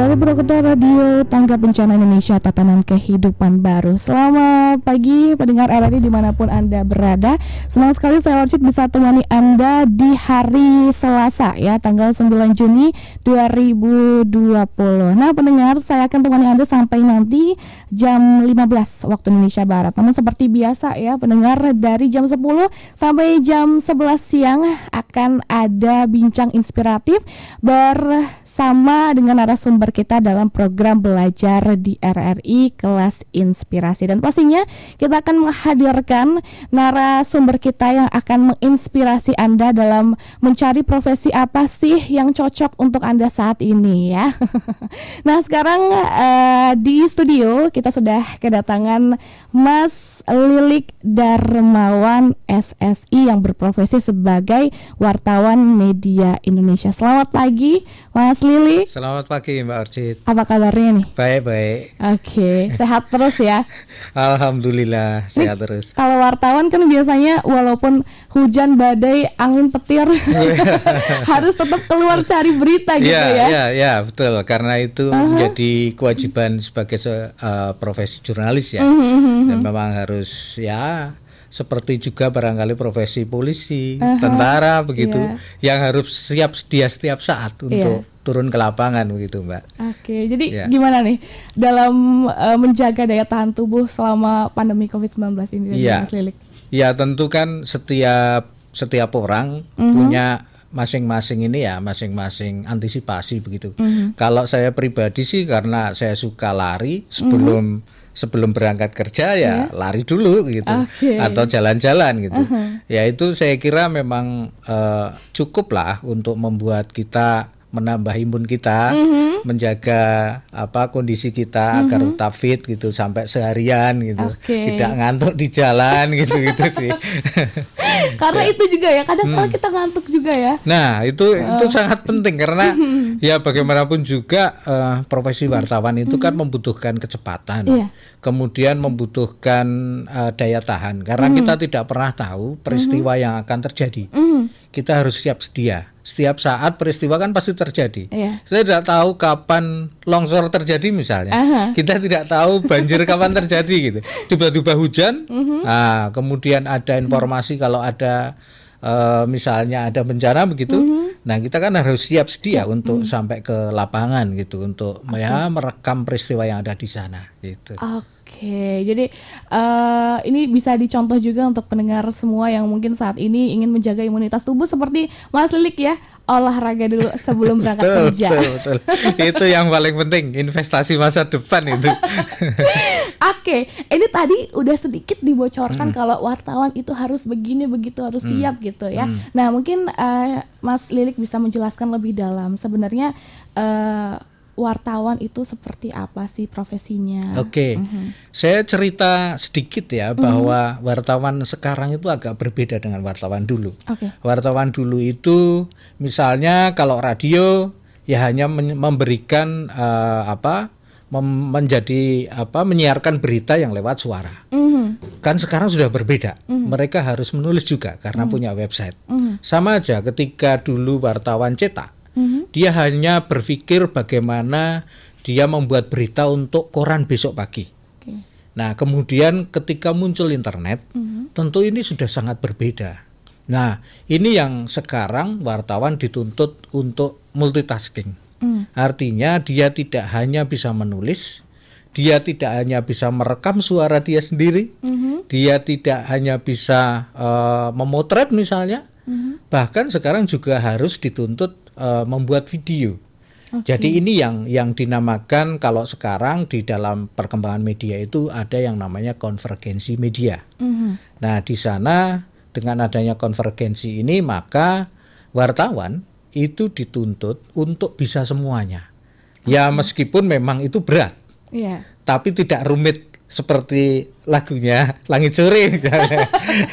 dari Brokoto Radio Tangga Bencana Indonesia Tatanan Kehidupan Baru. Selamat pagi pendengar RRI dimanapun Anda berada. Senang sekali saya Orchid bisa temani Anda di hari Selasa ya tanggal 9 Juni 2020. Nah pendengar saya akan temani Anda sampai nanti jam 15 waktu Indonesia Barat. Namun seperti biasa ya pendengar dari jam 10 sampai jam 11 siang akan ada bincang inspiratif bersama dengan narasumber kita dalam program belajar di RRI kelas inspirasi dan pastinya kita akan menghadirkan narasumber kita yang akan menginspirasi Anda dalam mencari profesi apa sih yang cocok untuk Anda saat ini ya. nah, sekarang uh, di studio kita kita sudah kedatangan Mas Lilik Darmawan SSI yang berprofesi sebagai wartawan media Indonesia. Selamat pagi, Mas Lili. Selamat pagi, Mbak Orchid. Apa kabarnya nih? Baik-baik. Oke, sehat terus ya. Alhamdulillah, sehat nih, terus. Kalau wartawan kan biasanya walaupun hujan, badai, angin petir, harus tetap keluar cari berita gitu iya, ya. Iya, iya, ya, betul. Karena itu uh -huh. menjadi kewajiban sebagai uh, profesi jurnalis ya. Uh mhm, -huh mhm mm-hmm. dan memang harus ya seperti juga barangkali profesi polisi, uh-huh. tentara begitu yeah. yang harus siap sedia setiap saat iya. untuk yeah. turun ke lapangan begitu, Mbak. Oke, okay, jadi yeah. gimana nih dalam uh, menjaga daya tahan tubuh selama pandemi COVID-19 ini yeah. Mas Lilik? Ya, tentu kan setiap setiap orang uh-huh. punya masing-masing ini ya masing-masing antisipasi begitu. Uh-huh. Kalau saya pribadi sih karena saya suka lari sebelum uh-huh sebelum berangkat kerja ya yeah. lari dulu gitu okay. atau jalan-jalan gitu. Uh -huh. Ya itu saya kira memang uh, cukup lah untuk membuat kita menambah imun kita, mm-hmm. menjaga apa kondisi kita mm-hmm. agar tetap fit gitu sampai seharian gitu, okay. tidak ngantuk di jalan gitu gitu sih. karena itu juga ya, kadang kalau hmm. kita ngantuk juga ya. Nah itu uh. itu sangat penting karena mm-hmm. ya bagaimanapun juga uh, profesi wartawan itu kan mm-hmm. kan membutuhkan kecepatan. Yeah kemudian membutuhkan uh, daya tahan karena mm. kita tidak pernah tahu peristiwa mm -hmm. yang akan terjadi. Mm. Kita harus siap sedia. Setiap saat peristiwa kan pasti terjadi. Yeah. Kita tidak tahu kapan longsor terjadi misalnya. Uh -huh. Kita tidak tahu banjir kapan terjadi gitu. Tiba-tiba hujan, mm -hmm. nah, kemudian ada informasi mm. kalau ada uh, misalnya ada bencana begitu. Mm -hmm Nah kita kan harus siap sedia siap. untuk hmm. sampai ke lapangan gitu untuk okay. ya merekam peristiwa yang ada di sana gitu. Oke, jadi uh, ini bisa dicontoh juga untuk pendengar semua yang mungkin saat ini ingin menjaga imunitas tubuh seperti Mas Lilik ya, olahraga dulu sebelum berangkat betul, kerja. Betul, betul. itu yang paling penting, investasi masa depan itu. Oke, ini tadi udah sedikit dibocorkan hmm. kalau wartawan itu harus begini begitu harus hmm. siap gitu ya. Hmm. Nah, mungkin uh, Mas Lilik bisa menjelaskan lebih dalam sebenarnya uh, wartawan itu seperti apa sih profesinya? Oke, okay. mm -hmm. saya cerita sedikit ya mhm. bahwa mm -hmm. wartawan sekarang itu agak berbeda dengan wartawan dulu. Okay. Wartawan dulu itu misalnya kalau radio ya hanya memberikan uh, apa menjadi apa menyiarkan berita yang lewat suara. Mm-hmm. Kan sekarang sudah berbeda. Mm-hmm. Mereka harus menulis juga karena mm-hmm. punya website. Mm-hmm. Sama aja ketika dulu wartawan cetak hmm Dia hanya berpikir bagaimana dia membuat berita untuk koran besok pagi. Okay. Nah, kemudian ketika muncul internet, mm-hmm. tentu ini sudah sangat berbeda. Nah, ini yang sekarang wartawan dituntut untuk multitasking. Mm. Artinya dia tidak hanya bisa menulis, dia tidak hanya bisa merekam suara dia sendiri, mm-hmm. dia tidak hanya bisa uh, memotret misalnya, mm-hmm. bahkan sekarang juga harus dituntut uh, membuat video. Okay. Jadi ini yang yang dinamakan kalau sekarang di dalam perkembangan media itu ada yang namanya konvergensi media. Mm -hmm. Nah di sana dengan adanya konvergensi ini maka wartawan itu dituntut untuk bisa semuanya. Ya meskipun memang itu berat, yeah. tapi tidak rumit seperti lagunya Langit Sore misalnya.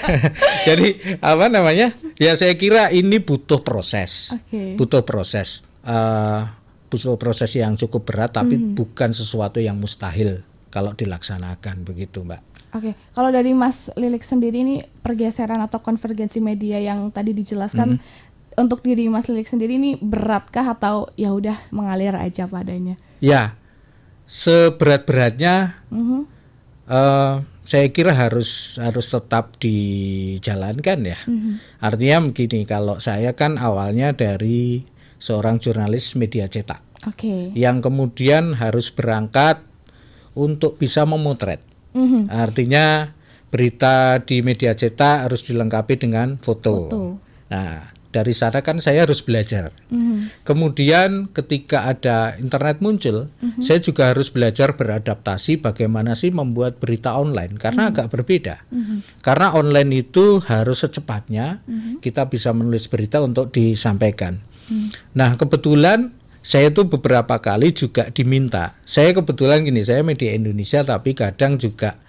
Jadi apa namanya? Ya saya kira ini butuh proses. Okay. Butuh proses. Uh, butuh proses yang cukup berat tapi mm. bukan sesuatu yang mustahil kalau dilaksanakan begitu, Mbak. Oke, okay. kalau dari Mas Lilik sendiri ini pergeseran atau konvergensi media yang tadi dijelaskan mm untuk diri Mas Lilik sendiri ini beratkah atau ya udah mengalir aja padanya? Ya. Seberat-beratnya mm -hmm uh, saya kira harus harus tetap dijalankan ya. Mm-hmm. Artinya begini, kalau saya kan awalnya dari seorang jurnalis media cetak, okay. yang kemudian harus berangkat untuk bisa memotret. Mm-hmm. Artinya berita di media cetak harus dilengkapi dengan foto. foto. Nah, dari sana kan saya harus belajar. Mm-hmm. Kemudian ketika ada internet muncul, mm-hmm. saya juga harus belajar beradaptasi bagaimana sih membuat berita online karena mm-hmm. agak berbeda. Mm-hmm. Karena online itu harus secepatnya mm-hmm. kita bisa menulis berita untuk disampaikan. Mm-hmm. Nah, kebetulan saya itu beberapa kali juga diminta. Saya kebetulan gini, saya media Indonesia tapi kadang juga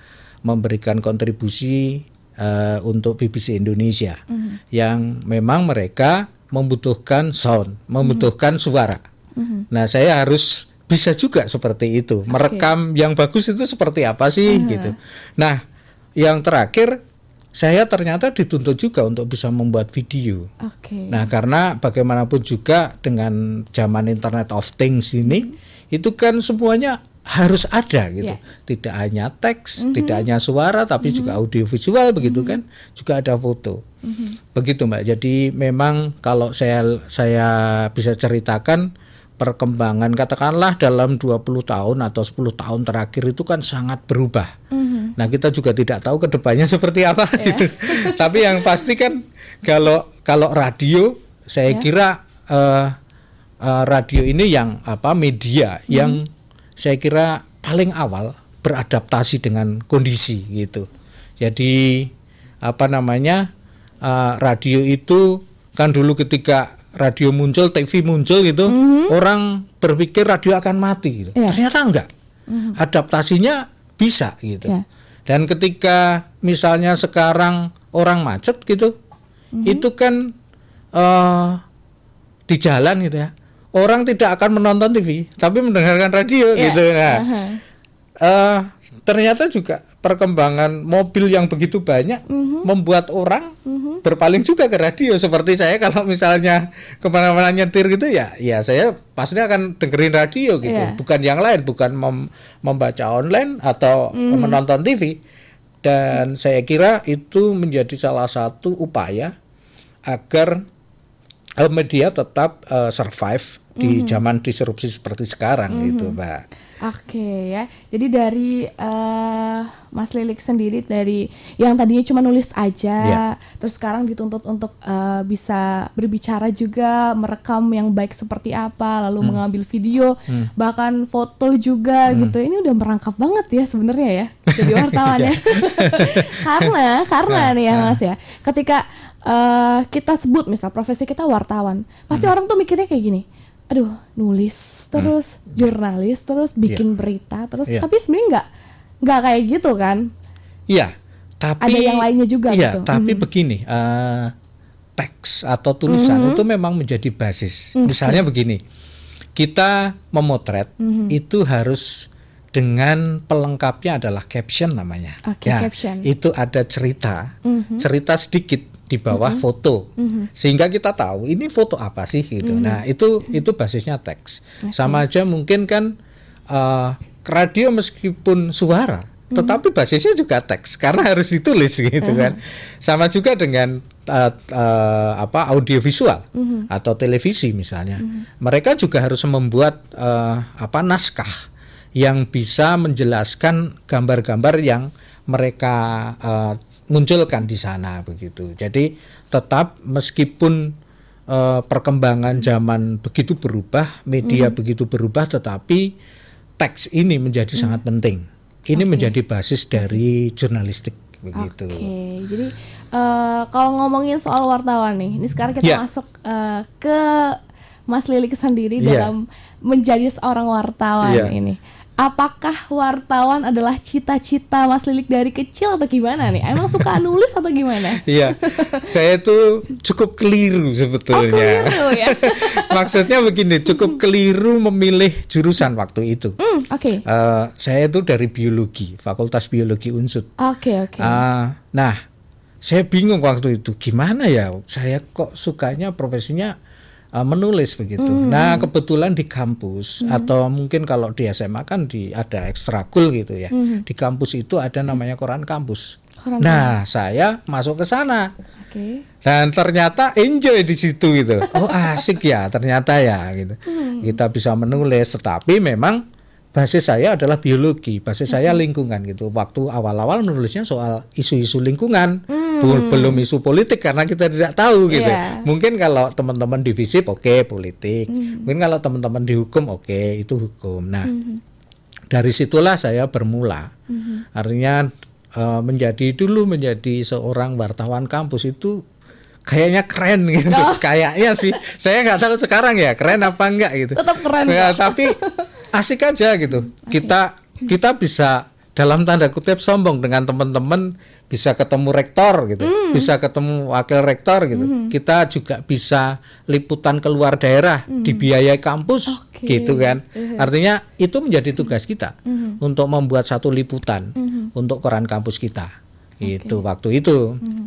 memberikan kontribusi uh, untuk BBC Indonesia mm-hmm. yang memang mereka membutuhkan sound, membutuhkan mm-hmm. suara. Mm-hmm. Nah, saya harus bisa juga seperti itu, okay. merekam yang bagus itu seperti apa sih mm-hmm. gitu. Nah, yang terakhir saya ternyata dituntut juga untuk bisa membuat video. Okay. Nah, karena bagaimanapun juga dengan zaman Internet of Things ini, mm-hmm. itu kan semuanya harus ada gitu. Yeah. Tidak hanya teks, mm -hmm. tidak hanya suara tapi mm -hmm. juga mhm. audiovisual begitu mm -hmm. kan, juga ada foto. Mm -hmm. Begitu Mbak. Jadi memang kalau saya saya bisa ceritakan perkembangan katakanlah dalam 20 tahun atau 10 tahun terakhir itu kan sangat berubah. Mm -hmm. Nah, kita juga tidak tahu kedepannya seperti apa yeah. gitu. tapi yang pasti kan kalau kalau radio saya yeah. kira uh, uh, radio ini yang apa media mm -hmm. yang mhm saya kira paling awal beradaptasi dengan kondisi gitu. Jadi apa namanya uh, radio itu kan dulu ketika radio muncul, TV muncul gitu, mm -hmm. orang berpikir radio akan mati. Gitu. Yeah. Ternyata enggak. Mm -hmm. Adaptasinya bisa gitu. Yeah. Dan ketika misalnya sekarang orang macet gitu, mm -hmm. itu kan uh, di jalan gitu ya, orang tidak akan menonton TV tapi mendengarkan radio yeah. gitu nah uh -huh. uh, ternyata juga perkembangan mobil yang begitu banyak uh-huh. membuat orang uh-huh. berpaling juga ke radio seperti saya kalau misalnya kemana-mana nyetir gitu ya ya saya pasti akan dengerin radio gitu yeah. bukan yang lain bukan mem membaca online atau uh-huh. menonton TV dan uh-huh. saya kira itu menjadi salah satu upaya agar uh, media tetap uh, survive di mhm. zaman disrupsi seperti sekarang -hmm. gitu, Mbak. Oke okay, ya. Jadi dari uh, Mas Lilik sendiri dari yang tadinya cuma nulis aja, yeah. terus sekarang dituntut untuk uh, bisa berbicara juga, merekam yang baik seperti apa, lalu hmm. mengambil video, hmm. bahkan foto juga hmm. gitu. Ini udah merangkap banget ya sebenarnya ya jadi wartawan iya. ya. karena karena nah, nih ya nah. Mas ya, ketika uh, kita sebut misal profesi kita wartawan, pasti hmm. orang tuh mikirnya kayak gini. Aduh, nulis hmm. terus hmm. jurnalis terus iya. bikin yeah. berita terus yeah. tapi sebenarnya nggak nggak kayak gitu kan? Iya, yeah, tapi ada yang lainnya juga yeah, gitu. tapi mm -hmm. begini, uh, teks atau tulisan mm -hmm. itu memang menjadi basis. Mm -hmm. Misalnya begini. Kita memotret mm -hmm. itu harus dengan pelengkapnya adalah caption namanya. Okay, ya, caption. Itu ada cerita, mm -hmm. cerita sedikit di bawah mm -hmm. foto mm -hmm. sehingga kita tahu ini foto apa sih gitu mm -hmm. nah itu itu basisnya teks okay. sama aja mungkin kan uh, radio meskipun suara mm -hmm. tetapi basisnya juga teks karena harus ditulis gitu mm -hmm. kan sama juga dengan uh, uh, apa audiovisual mm -hmm. atau televisi misalnya mm -hmm. mereka juga harus membuat uh, apa naskah yang bisa menjelaskan gambar-gambar yang mereka uh, munculkan di sana begitu. Jadi tetap meskipun uh, perkembangan zaman begitu berubah, media mm. begitu berubah, tetapi teks ini menjadi mm. sangat penting. Ini okay. menjadi basis dari jurnalistik begitu. Oke, jadi uh, kalau ngomongin soal wartawan nih, ini sekarang kita yeah. masuk uh, ke Mas Lili sendiri yeah. dalam menjadi seorang wartawan yeah. ini apakah wartawan adalah cita-cita Mas Lilik dari kecil atau gimana nih? Emang suka nulis atau gimana? Iya, saya itu cukup keliru sebetulnya. Oh, keliru ya. Maksudnya begini, cukup keliru memilih jurusan waktu itu. Mm, oke. Okay. Uh, eh, saya itu dari biologi, Fakultas Biologi Unsur. Oke, okay, oke. Okay. Uh, nah, saya bingung waktu itu gimana ya? Saya kok sukanya profesinya Uh, menulis begitu. Mm. Nah, kebetulan di kampus mm. atau mungkin kalau di SMA kan di ada ekstrakul gitu ya. Mm. Di kampus itu ada namanya koran kampus. Koran nah, kampus. saya masuk ke sana. Okay. Dan ternyata enjoy di situ gitu. Oh, asik ya ternyata ya gitu. Mm. Kita bisa menulis tetapi memang basis saya adalah biologi, basis saya mm-hmm. lingkungan gitu. Waktu awal-awal menulisnya soal isu-isu lingkungan, hmm. belum isu politik karena kita tidak tahu gitu. Yeah. Mungkin kalau teman-teman di fisip oke okay, politik, hmm. mungkin kalau teman-teman di hukum oke okay, itu hukum. Nah hmm. dari situlah saya bermula, hmm. artinya uh, menjadi dulu menjadi seorang wartawan kampus itu kayaknya keren gitu. Oh. Kayaknya sih, saya nggak tahu sekarang ya keren apa enggak gitu. Tetap keren. Ya, tapi asik aja gitu. Okay. Kita kita bisa dalam tanda kutip sombong dengan teman-teman bisa ketemu rektor gitu, mm. bisa ketemu wakil rektor gitu. Mm. Kita juga bisa liputan keluar daerah mm. dibiayai kampus okay. gitu kan. Uh. Artinya itu menjadi tugas kita mm. untuk membuat satu liputan mm. untuk koran kampus kita. Okay. Itu waktu itu. Mm.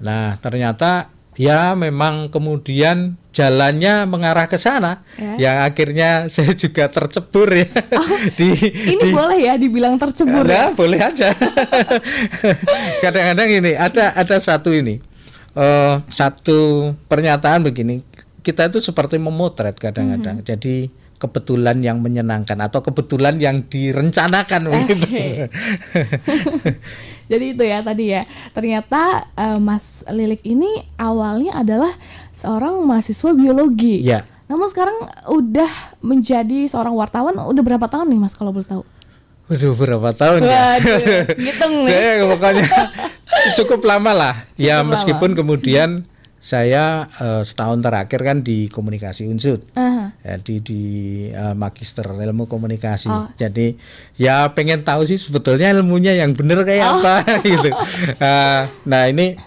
Nah, ternyata ya memang kemudian jalannya mengarah ke sana ya. yang akhirnya saya juga tercebur ya oh, di ini di, boleh ya dibilang tercebur ya, ya? boleh aja kadang-kadang ini ada ada satu ini uh, satu pernyataan begini kita itu seperti memotret kadang-kadang mm -hmm. jadi kebetulan yang menyenangkan atau kebetulan yang direncanakan eh, okay. Jadi itu ya tadi ya. Ternyata uh, Mas Lilik ini awalnya adalah seorang mahasiswa biologi. Ya. Namun sekarang udah menjadi seorang wartawan udah berapa tahun nih Mas kalau boleh tahu? Udah berapa tahun ya? Waduh, ngitung nih. Saya pokoknya cukup lama lah. Cukup ya meskipun lama. kemudian saya uh, setahun terakhir kan di komunikasi unsur. Uh -huh jadi di uh, magister ilmu komunikasi. Oh. Jadi ya pengen tahu sih sebetulnya ilmunya yang benar kayak oh. apa gitu. Uh, nah ini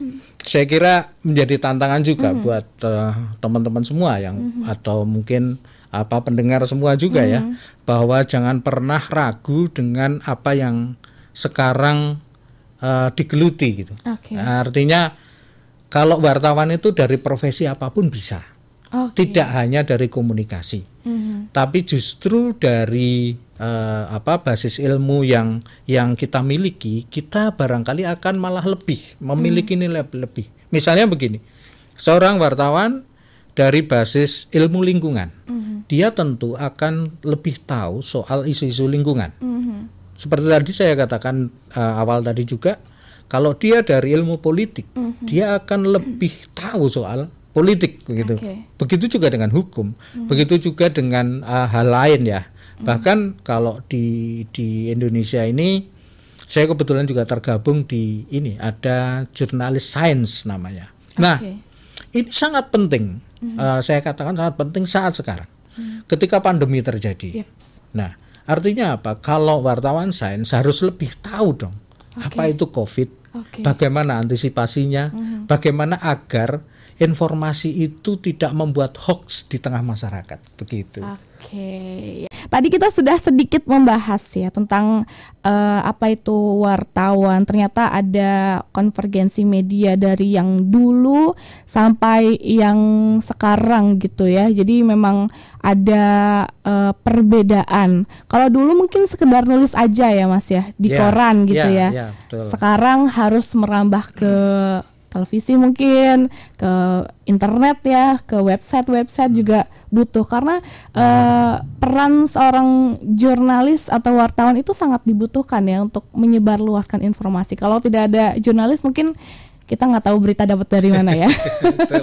saya kira menjadi tantangan juga mm -hmm. buat teman eh, teman-teman semua yang mm -hmm. atau mungkin apa pendengar semua juga mm -hmm. ya mm-hmm. bahwa jangan pernah ragu dengan apa yang sekarang uh, digeluti gitu. Okay. artinya kalau wartawan itu dari profesi apapun bisa Okay. Tidak hanya dari komunikasi, mm -hmm. tapi justru dari uh, apa basis ilmu yang yang kita miliki, kita barangkali akan malah lebih memiliki mm. nilai lebih. Misalnya begini, seorang wartawan dari basis ilmu lingkungan, mm -hmm. dia tentu akan lebih tahu soal isu-isu lingkungan. Mm -hmm. Seperti tadi saya katakan uh, awal tadi juga, kalau dia dari ilmu politik, mm -hmm. dia akan lebih tahu soal politik begitu. Okay. Begitu juga dengan hukum, hmm. begitu juga dengan uh, hal lain ya. Hmm. Bahkan kalau di di Indonesia ini saya kebetulan juga tergabung di ini ada jurnalis sains namanya. Okay. Nah, ini sangat penting. Hmm. Uh, saya katakan sangat penting saat sekarang. Hmm. Ketika pandemi terjadi. Yep. Nah, artinya apa? Kalau wartawan sains harus lebih tahu dong okay. apa itu COVID, okay. bagaimana antisipasinya, hmm. bagaimana agar informasi itu tidak membuat hoax di tengah masyarakat begitu. Oke. Okay. Ya. Tadi kita sudah sedikit membahas ya tentang uh, apa itu wartawan. Ternyata ada konvergensi media dari yang dulu sampai yang sekarang gitu ya. Jadi memang ada uh, perbedaan. Kalau dulu mungkin sekedar nulis aja ya Mas ya di yeah, koran gitu yeah, ya. Yeah, ya. ya, sekarang harus merambah ke televisi mungkin ke internet ya ke website website hmm. juga butuh karena uh, peran seorang jurnalis atau wartawan itu sangat dibutuhkan ya untuk menyebarluaskan informasi kalau tidak ada jurnalis mungkin kita nggak tahu berita dapat dari mana ya. Oke,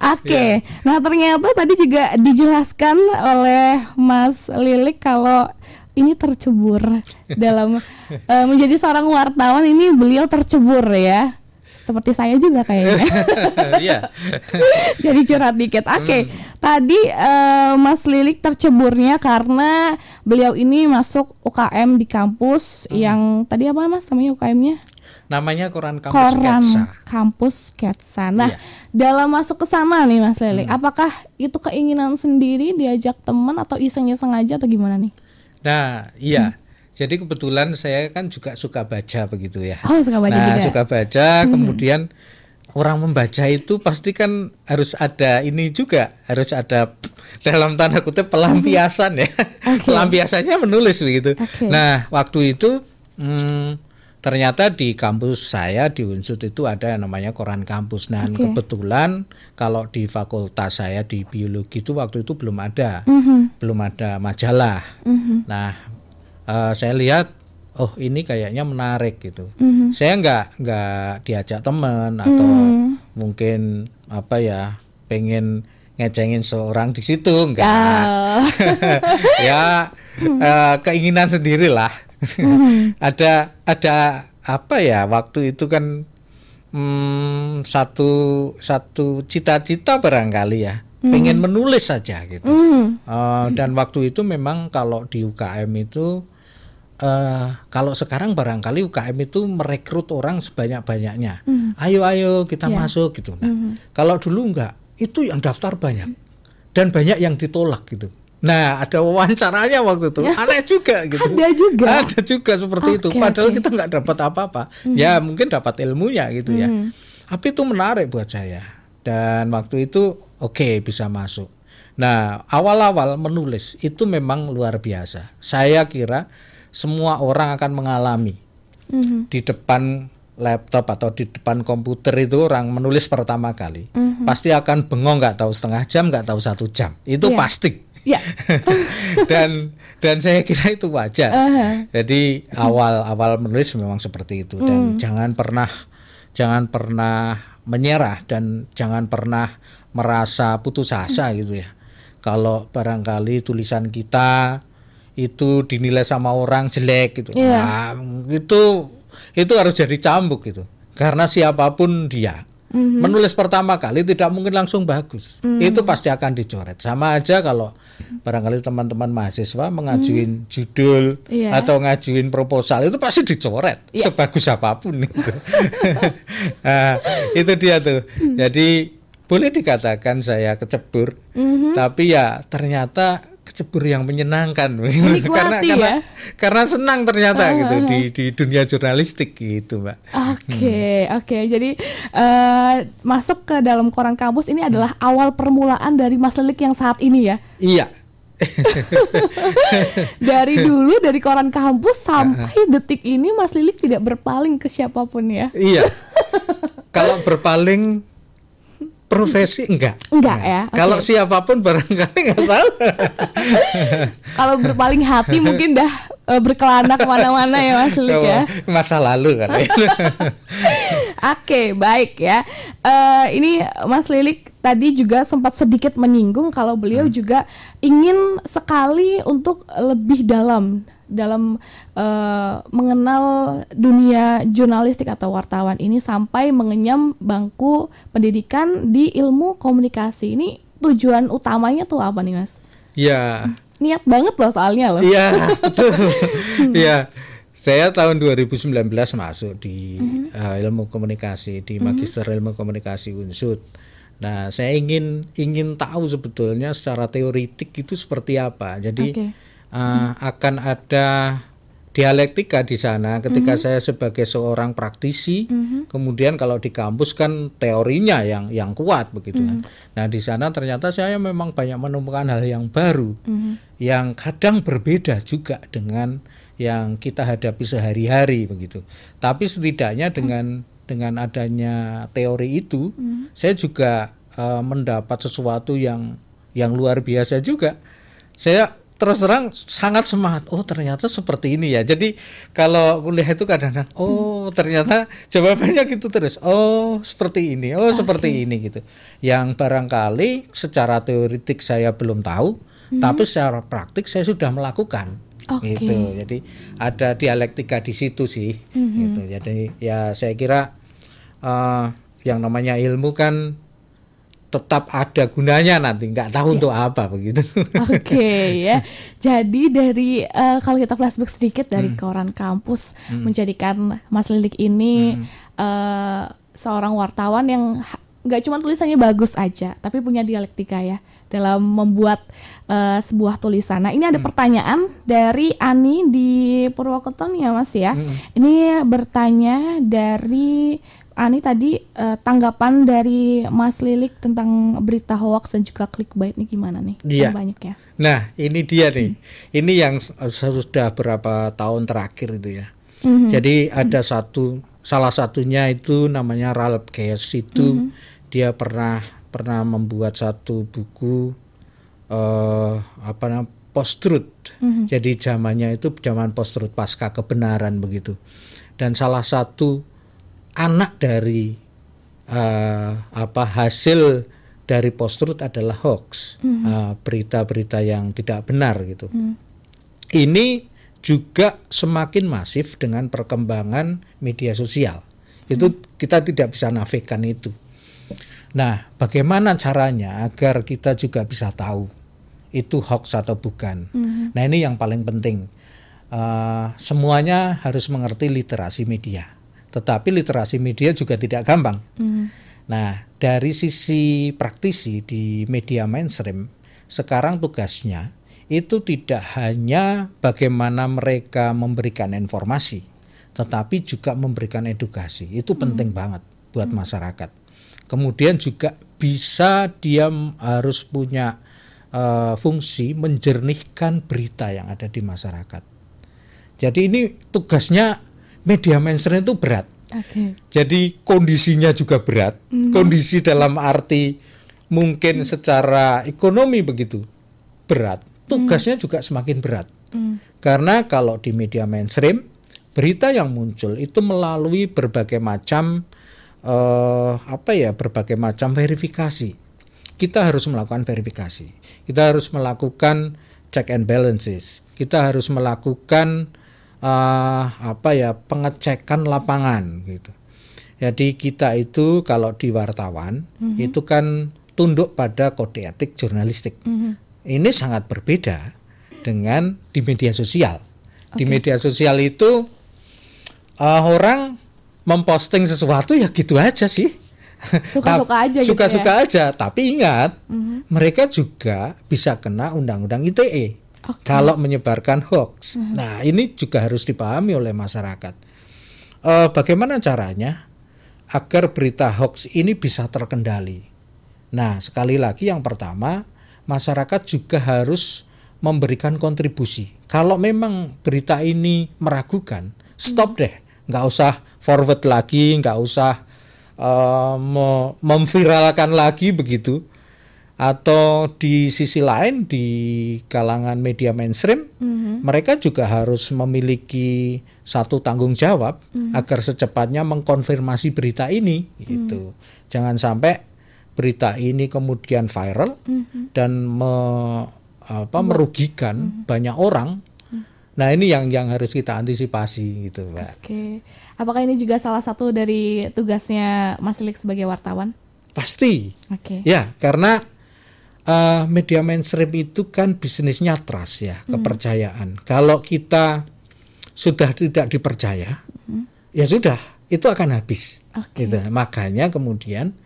okay. ya. nah ternyata tadi juga dijelaskan oleh Mas Lilik kalau ini tercebur dalam uh, menjadi seorang wartawan ini beliau tercebur ya seperti saya juga kayaknya. Iya. Jadi curhat dikit. Oke, okay. hmm. tadi uh, Mas Lilik terceburnya karena beliau ini masuk UKM di kampus hmm. yang tadi apa Mas namanya UKM-nya? Namanya Koran Kampus Koran Ketsa. Kampus Ketsa. Nah, iya. dalam masuk ke sana nih Mas Lilik, hmm. apakah itu keinginan sendiri diajak teman atau iseng-iseng aja atau gimana nih? Nah, iya. Hmm. Jadi kebetulan saya kan juga suka baca begitu ya. Oh, suka baca nah, juga. suka baca hmm. kemudian orang membaca itu pasti kan harus ada ini juga harus ada dalam tanda kutip pelampiasan ya okay. pelampiasannya menulis begitu okay. nah waktu itu hmm, ternyata di kampus saya di Unsut itu ada yang namanya koran kampus nah okay. kebetulan kalau di fakultas saya di biologi itu waktu itu belum ada mm -hmm. belum ada majalah mm -hmm. nah uh, saya lihat oh ini kayaknya menarik gitu. Mm -hmm. Saya nggak nggak diajak teman atau mm -hmm. mungkin apa ya pengen ngecengin seorang di situ enggak oh. ya mm. uh, keinginan sendiri lah mhm. ada ada apa ya waktu itu kan hmm, satu satu cita-cita barangkali ya mm. pengen menulis saja gitu mm. uh, dan waktu itu memang kalau di UKM itu Uh, kalau sekarang barangkali UKM itu merekrut orang sebanyak-banyaknya. Mm. Ayo ayo kita yeah. masuk gitu. Nah, mm Kalau dulu enggak, itu yang daftar banyak dan banyak yang ditolak gitu. Nah, ada wawancaranya waktu itu. Ada iya. Aneh juga gitu. Ada juga. Ada juga seperti okay, itu. Padahal okay. kita nggak dapat apa-apa. mm Ya, mungkin dapat ilmunya gitu mm ya. Hmm. Tapi itu menarik buat saya. Dan waktu itu oke okay, bisa masuk. Nah, awal-awal menulis itu memang luar biasa. Saya kira semua orang akan mengalami mm-hmm. di depan laptop atau di depan komputer itu orang menulis pertama kali mm-hmm. pasti akan bengong nggak tahu setengah jam nggak tahu satu jam itu yeah. pasti yeah. dan dan saya kira itu wajar. Uh -huh. Jadi awal-awal menulis memang seperti itu dan mm. jangan pernah jangan pernah menyerah dan jangan pernah merasa putus asa mm. gitu ya. Kalau barangkali tulisan kita itu dinilai sama orang jelek gitu. Yeah. Nah, itu itu harus jadi cambuk gitu. Karena siapapun dia mm-hmm. menulis pertama kali tidak mungkin langsung bagus. Mm. Itu pasti akan dicoret. Sama aja kalau barangkali teman-teman mahasiswa mengajuin mm. judul yeah. atau ngajuin proposal itu pasti dicoret yeah. sebagus apapun itu. nah, itu dia tuh. Mhm. Jadi boleh dikatakan saya kecebur, mm-hmm. tapi ya ternyata cebur yang menyenangkan karena ya? karena senang ternyata uh, gitu uh, di ah. di dunia jurnalistik gitu mbak. Oke okay, hmm. oke okay. jadi uh, masuk ke dalam koran kampus ini adalah hmm. awal permulaan dari Mas Lelik yang saat ini ya. Iya. dari dulu dari koran kampus sampai uh, detik ini Mas Lilik tidak berpaling ke siapapun ya. Iya. Kalau berpaling profesi enggak? Enggak, ya. Okay. Kalau siapapun barangkali enggak tahu. Kalau berpaling hati mungkin dah eh, berkelana kemana-mana ya Mas Lik ya. Masa lalu kan. Oke, okay, baik ya. Uh, ini Mas Lilik tadi juga sempat sedikit menyinggung kalau beliau hmm. juga ingin sekali untuk lebih dalam dalam uh, mengenal dunia jurnalistik atau wartawan ini sampai mengenyam bangku pendidikan di ilmu komunikasi. Ini tujuan utamanya tuh apa nih, Mas? Iya. Niat banget loh soalnya loh. Iya, hmm. Iya. Saya tahun 2019 masuk di mm -hmm. uh, ilmu komunikasi di hmm. Magister mm -hmm. Ilmu Komunikasi unsur. Nah, saya ingin ingin tahu sebetulnya secara teoritik itu seperti apa. Jadi okay uh, hmm. akan ada dialektika di sana ketika mm -hmm. saya sebagai seorang praktisi mm -hmm. kemudian kalau di kampus kan teorinya yang yang kuat begitu mm -hmm. Nah, di sana ternyata saya memang banyak menemukan hal yang baru mm -hmm. yang kadang berbeda juga dengan yang kita hadapi sehari-hari begitu. Tapi setidaknya hmm. dengan mm -hmm. dengan adanya teori itu mm -hmm. saya juga uh, mendapat sesuatu yang yang luar biasa juga. Saya terus terang sangat semangat. Oh ternyata seperti ini ya. Jadi kalau kuliah itu kadang-kadang oh ternyata jawabannya gitu terus. Oh seperti ini. Oh okay. seperti ini gitu. Yang barangkali secara teoritik saya belum tahu, hmm. tapi secara praktik saya sudah melakukan. Okay. Gitu. Jadi ada dialektika di situ sih. Hmm. Gitu. Jadi ya saya kira uh, yang namanya ilmu kan tetap ada gunanya nanti nggak tahu yeah. untuk apa begitu. Oke okay, ya. Jadi dari uh, kalau kita flashback sedikit dari hmm. koran kampus hmm. menjadikan Mas Lilik ini hmm. uh, seorang wartawan yang nggak cuma tulisannya bagus aja, tapi punya dialektika ya dalam membuat uh, sebuah tulisan. Nah ini ada hmm. pertanyaan dari Ani di Purwokerto ya Mas ya. Hmm. Ini bertanya dari Ani tadi uh, tanggapan dari Mas Lilik tentang berita hoax dan juga klik clickbait ini gimana nih? Kan iya. banyak ya. Nah, ini dia nih. Hmm. Ini yang eh, sudah berapa tahun terakhir itu ya. -hmm. Jadi ada -hmm. satu salah satunya itu namanya Ralph Kess itu -hmm. dia pernah pernah membuat satu buku uh, apa namanya post truth. -hmm. Jadi zamannya itu zaman post truth pasca kebenaran begitu. Dan salah satu anak dari uh, apa hasil dari truth adalah hoax, hmm. eh, berita-berita mm uh, yang tidak benar gitu. Mm. Ini juga semakin masif dengan perkembangan media sosial. Mm. Itu hmm. kita tidak bisa nafikan itu. Nah, bagaimana caranya agar kita juga bisa tahu itu hoax atau bukan? Mm. Nah, ini yang paling penting. Uh, semuanya harus mengerti literasi media tetapi literasi media juga tidak gampang. Mm. Nah, dari sisi praktisi di media mainstream, sekarang tugasnya itu tidak hanya bagaimana mereka memberikan informasi, tetapi juga memberikan edukasi. Itu hmm. penting mm. banget buat mm. masyarakat. Kemudian juga bisa dia harus punya uh, fungsi menjernihkan berita yang ada di masyarakat. Jadi ini tugasnya media mainstream itu berat. Okay. Jadi kondisinya juga berat. Mm. Kondisi dalam arti mungkin mm. secara ekonomi begitu berat. Mhm. Tugasnya mm. juga semakin berat. Mm. Karena kalau di media mainstream berita yang muncul itu melalui berbagai macam uh, apa ya berbagai macam verifikasi. Kita harus melakukan verifikasi. Kita harus melakukan check and balances. Kita harus melakukan uh, apa ya pengecekan lapangan gitu. Jadi kita itu kalau di wartawan mm -hmm. itu kan tunduk pada kode etik jurnalistik. Mm -hmm. Ini sangat berbeda dengan di media sosial. Okay. Di media sosial itu uh, orang memposting sesuatu ya gitu aja sih. Suka-suka aja Suka-suka gitu ya? aja, tapi ingat mm -hmm. mereka juga bisa kena undang-undang ITE okay. kalau menyebarkan hoax. Mm-hmm. Nah, ini juga harus dipahami oleh masyarakat. Uh, bagaimana caranya agar berita hoax ini bisa terkendali? Nah, sekali lagi yang pertama, masyarakat juga harus memberikan kontribusi. Kalau memang berita ini meragukan, stop hmm. deh, nggak usah forward lagi, nggak usah uh, memviralkan lagi begitu atau di sisi lain di kalangan media mainstream mm-hmm. mereka juga harus memiliki satu tanggung jawab mm-hmm. agar secepatnya mengkonfirmasi berita ini gitu mm-hmm. jangan sampai berita ini kemudian viral mm-hmm. dan me, apa, merugikan mm-hmm. banyak orang mhm. Nah ini yang yang harus kita antisipasi gitu, pak Oke, apakah ini juga salah satu dari tugasnya Mas Lilik sebagai wartawan? Pasti. Oke. Ya, karena uh, media mainstream itu kan bisnisnya trust ya, hmm. kepercayaan. Kalau kita sudah tidak dipercaya, hmm. ya sudah, itu akan habis. Okay. Gitu. Makanya kemudian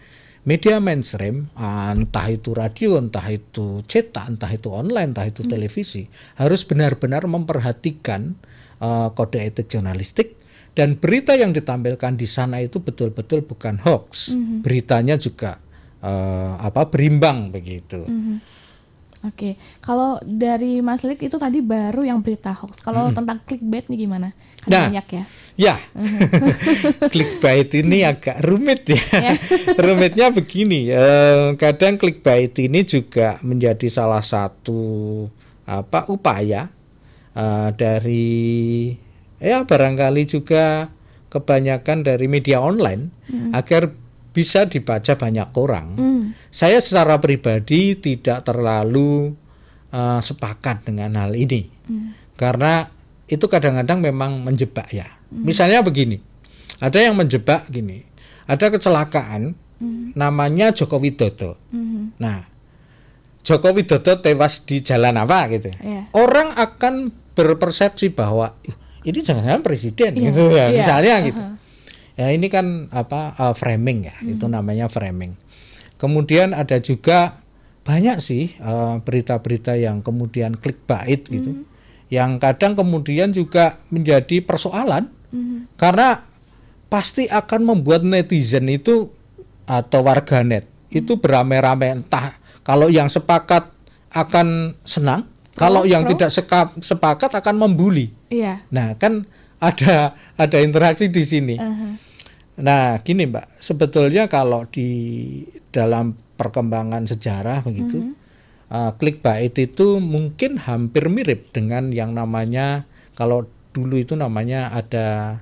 media mainstream, ah, entah itu radio, entah itu cetak, entah itu online, entah itu hmm. televisi, harus benar-benar memperhatikan uh, kode etik jurnalistik dan berita yang ditampilkan di sana itu betul-betul bukan hoax. Hmm. Beritanya juga uh, apa berimbang begitu. Mm-hmm. Oke, okay. kalau dari Mas Lik itu tadi baru yang berita hoax. Kalau mm-hmm. tentang clickbait nih gimana? Kan nah, banyak ya. Ya, mhm. clickbait ini agak rumit ya. ya. Rumitnya begini, eh, kadang clickbait ini juga menjadi salah satu apa upaya eh, dari ya barangkali juga kebanyakan dari media online mm-hmm. agar bisa dibaca banyak orang. Mm. Saya secara pribadi tidak terlalu uh, sepakat dengan hal ini. Mm. Karena itu kadang-kadang memang menjebak ya. Mm. Misalnya begini. Ada yang menjebak gini. Ada kecelakaan mm. namanya Joko Widodo. Mm. Nah, Joko Widodo tewas di jalan apa gitu. Yeah. Orang akan berpersepsi bahwa ini jangan-jangan presiden yeah. gitu ya. Yeah. Misalnya uh -huh. gitu. Ya ini kan apa uh, framing ya, hmm. itu namanya framing. Kemudian ada juga banyak sih eh, berita-berita uh, yang kemudian klik bait gitu. Hmm. Yang kadang kemudian juga menjadi persoalan hmm. karena pasti akan membuat netizen itu atau warganet hmm. itu beramai-ramai entah kalau yang sepakat akan senang, kalau oh, yang pro. tidak sepakat akan membuli. Iya. Nah, kan ada ada interaksi di sini. Uh -huh. Nah, gini Mbak, sebetulnya kalau di dalam perkembangan sejarah begitu, uh-huh. uh, klik bait itu mungkin hampir mirip dengan yang namanya kalau dulu itu namanya ada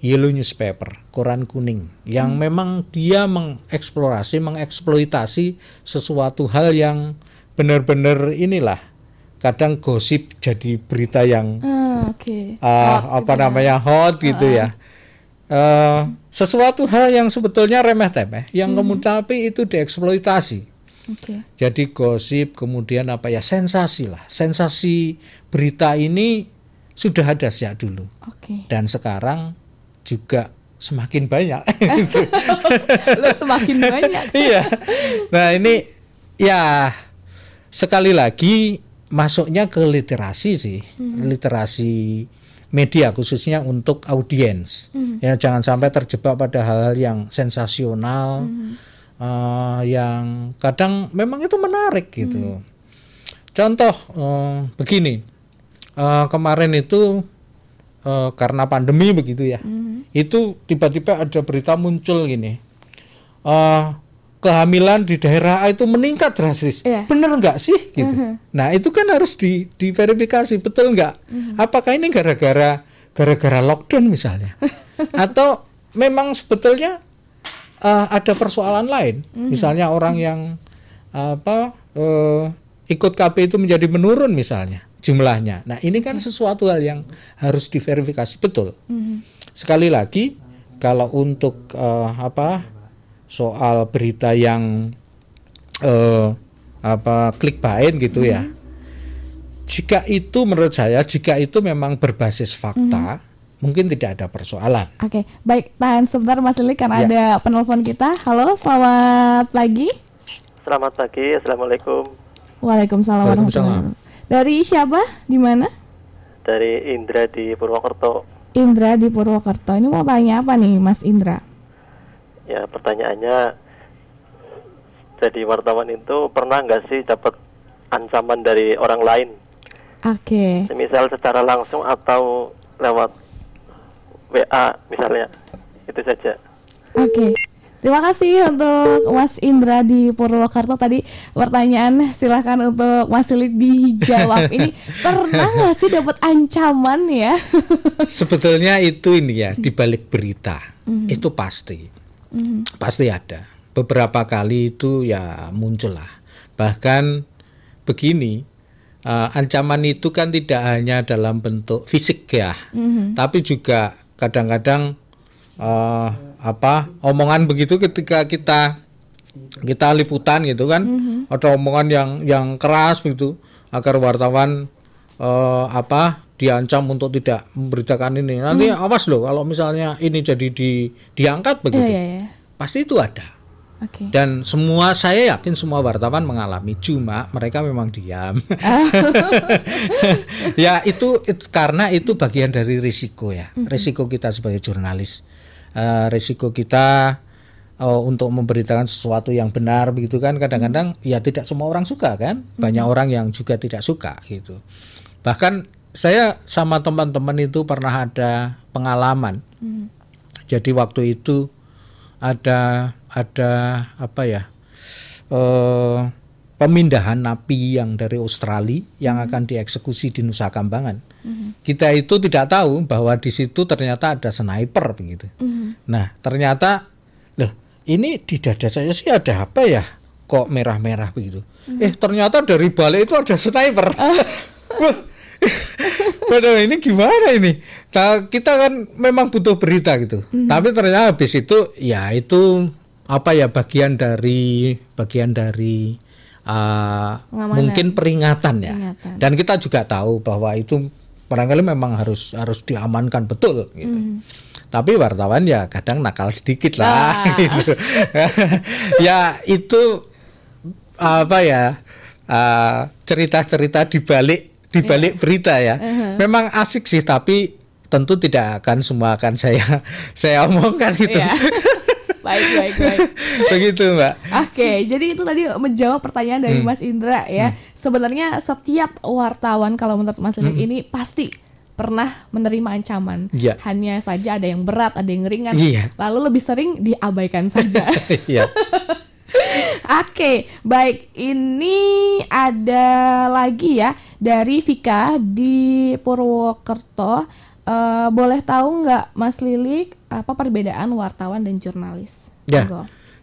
yellow newspaper, koran kuning, yang uh-huh. memang dia mengeksplorasi, mengeksploitasi sesuatu hal yang benar-benar inilah kadang gosip jadi berita yang uh-huh okay. uh, hot apa gitu ya. namanya ya. hot gitu uh. ya. Uh, sesuatu hal yang sebetulnya remeh temeh, yang hmm. kemudian tapi itu dieksploitasi. Okay. Jadi gosip kemudian apa ya sensasi lah, sensasi berita ini sudah ada sejak dulu. Okay. Dan sekarang juga semakin banyak. Loh, semakin banyak. iya. Nah ini ya sekali lagi masuknya ke literasi sih, hmm. literasi media khususnya untuk audiens. Hmm. Ya jangan sampai terjebak pada hal-hal yang sensasional, hmm. uh, yang kadang memang itu menarik gitu. Hmm. Contoh uh, begini, uh, kemarin itu uh, karena pandemi begitu ya, hmm. itu tiba-tiba ada berita muncul gini, uh, kehamilan di daerah A itu meningkat drastis. Yeah. Benar nggak sih? Gitu. Uh mhm. -huh. Nah itu kan harus di, diverifikasi betul nggak? Uh mhm. -huh. Apakah ini gara-gara gara-gara lockdown misalnya? Atau memang sebetulnya uh, ada persoalan lain? Uh mhm. -huh. Misalnya orang yang apa uh, ikut KP itu menjadi menurun misalnya jumlahnya. Nah ini kan sesuatu hal yang harus diverifikasi betul. Uh -huh. Sekali lagi kalau untuk uh, apa? soal berita yang eh, apa klik bain gitu ya. hmm. ya. Jika itu menurut saya jika itu memang berbasis fakta hmm. Mungkin tidak ada persoalan. Oke, okay. baik. Tahan sebentar Mas Lili karena ya. ada penelpon kita. Halo, selamat pagi. Selamat pagi, Assalamualaikum. Waalaikumsalam. Waalaikumsalam. Dari siapa? Di mana? Dari Indra di Purwokerto. Indra di Purwokerto. Ini mau tanya apa nih, Mas Indra? Ya pertanyaannya jadi wartawan itu pernah nggak sih dapat ancaman dari orang lain? Oke. Okay. Misal secara langsung atau lewat WA misalnya itu saja. Oke. Okay. Terima kasih untuk Mas Indra di Purwokerto tadi pertanyaan silahkan untuk Mas Lid dijawab ini pernah nggak sih dapat ancaman ya? Sebetulnya itu ini ya di balik berita mm -hmm. itu pasti hmm pasti ada. Beberapa kali itu ya muncullah Bahkan begini, uh, ancaman itu kan tidak hanya dalam bentuk fisik ya, mm-hmm. tapi juga kadang-kadang uh, apa omongan begitu ketika kita kita liputan gitu kan, mm-hmm. ada omongan yang yang keras begitu agar wartawan uh, apa diancam untuk tidak memberitakan ini. Nanti hmm. awas loh kalau misalnya ini jadi di diangkat begitu. Yeah, yeah, yeah. Pasti itu ada. Okay. Dan semua saya yakin semua wartawan mengalami, cuma mereka memang diam. ya itu, it, karena itu bagian dari risiko ya, risiko kita sebagai jurnalis, uh, risiko kita Oh, untuk memberitakan sesuatu yang benar begitu kan. Kadang-kadang ya tidak semua orang suka kan, banyak mm -hmm. orang yang juga tidak suka gitu. Bahkan saya sama teman-teman itu pernah ada pengalaman. Hmm. Jadi waktu itu ada ada apa ya? Uh, pemindahan napi yang dari Australia yang hmm. akan dieksekusi di Nusa Kambangan. Hmm. Kita itu tidak tahu bahwa di situ ternyata ada sniper begitu. Hmm. Nah, ternyata loh, ini di dada saya sih ada apa ya? Kok merah-merah begitu? Hmm. Eh, ternyata dari balik itu ada sniper. Uh. Padahal ini gimana ini? Nah, kita kan memang butuh berita gitu. Mm-hmm. Tapi ternyata habis itu ya itu apa ya bagian dari bagian dari uh, mungkin peringatan ya. Peringatan. Dan kita juga tahu bahwa itu barangkali memang harus harus diamankan betul gitu. Mm-hmm tapi wartawan ya kadang nakal sedikit lah ah. gitu ya itu apa ya ah, cerita-cerita uh, di di ya. balik berita ya. Uh-huh. Memang asik sih tapi tentu tidak akan semua akan saya saya omongkan itu. Yeah. baik baik baik begitu mbak oke jadi itu tadi menjawab pertanyaan dari hmm. mas Indra ya hmm. sebenarnya setiap wartawan kalau menurut mas Indra hmm. ini pasti pernah menerima ancaman ya. hanya saja ada yang berat ada yang ringan ya. lalu lebih sering diabaikan saja iya. Oke, baik. Ini ada lagi ya dari Vika di Purwokerto. Uh, boleh tahu nggak Mas Lilik apa perbedaan wartawan dan jurnalis? Ya.